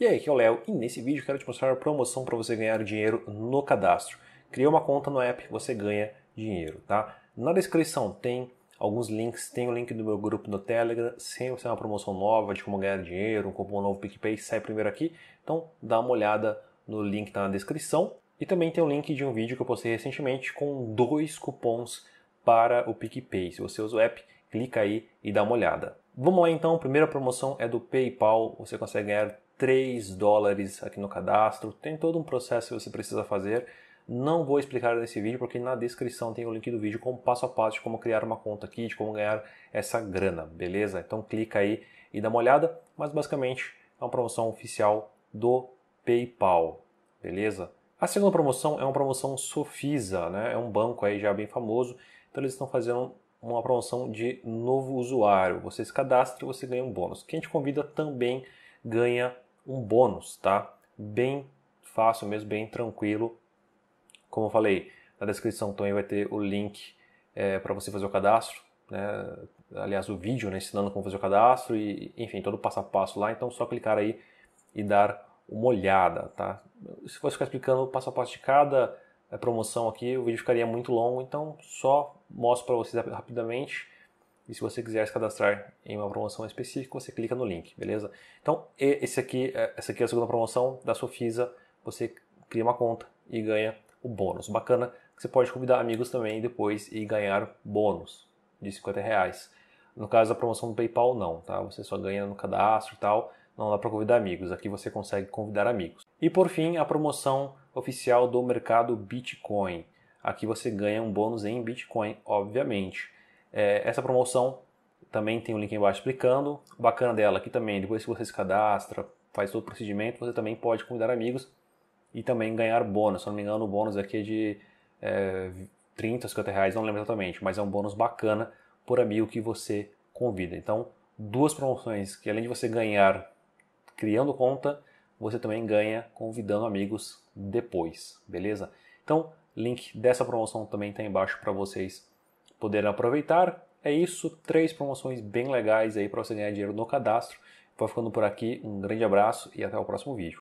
E aí, aqui é o Léo e nesse vídeo quero te mostrar a promoção para você ganhar dinheiro no cadastro. Cria uma conta no app, você ganha dinheiro, tá? Na descrição tem alguns links, tem o link do meu grupo no Telegram, sempre tem é uma promoção nova de como ganhar dinheiro, um cupom novo PicPay, sai primeiro aqui. Então dá uma olhada no link tá na descrição. E também tem o link de um vídeo que eu postei recentemente com dois cupons para o PicPay. Se você usa o app, clica aí e dá uma olhada. Vamos lá então, a primeira promoção é do PayPal, você consegue ganhar 3 dólares aqui no cadastro. Tem todo um processo que você precisa fazer. Não vou explicar nesse vídeo porque na descrição tem o link do vídeo com passo a passo de como criar uma conta aqui, de como ganhar essa grana, beleza? Então clica aí e dá uma olhada, mas basicamente é uma promoção oficial do PayPal, beleza? A segunda promoção é uma promoção Sofisa, né? É um banco aí já bem famoso, então eles estão fazendo uma promoção de novo usuário. Você se cadastra e você ganha um bônus. Quem te convida também ganha um bônus, tá? Bem fácil mesmo, bem tranquilo. Como eu falei, na descrição também vai ter o link é, para você fazer o cadastro, né? aliás, o vídeo né, ensinando como fazer o cadastro e, enfim, todo o passo a passo lá. Então, é só clicar aí e dar uma olhada, tá? Se fosse ficar explicando passo a passo de cada é, promoção aqui, o vídeo ficaria muito longo, então só mostro para vocês rapidamente e se você quiser se cadastrar em uma promoção específica, você clica no link, beleza? Então, esse aqui, é, essa aqui é a segunda promoção da Sofisa. Você cria uma conta e ganha o bônus. Bacana que você pode convidar amigos também depois e ganhar bônus de 50 reais. No caso da promoção do PayPal, não, tá? Você só ganha no cadastro e tal. Não dá para convidar amigos. Aqui você consegue convidar amigos. E por fim, a promoção oficial do mercado Bitcoin. Aqui você ganha um bônus em Bitcoin, obviamente. É, essa promoção também tem um link embaixo explicando. O bacana dela aqui também, depois que você se cadastra, faz todo o procedimento, você também pode convidar amigos e também ganhar bônus. Se não me engano, o bônus aqui é de é, 30, 50 reais, não lembro exatamente, mas é um bônus bacana por amigo que você convida. Então, duas promoções que além de você ganhar criando conta, você também ganha convidando amigos depois, beleza? Então, link dessa promoção também está embaixo para vocês poder aproveitar. É isso, três promoções bem legais aí para você ganhar dinheiro no cadastro. Vou ficando por aqui, um grande abraço e até o próximo vídeo.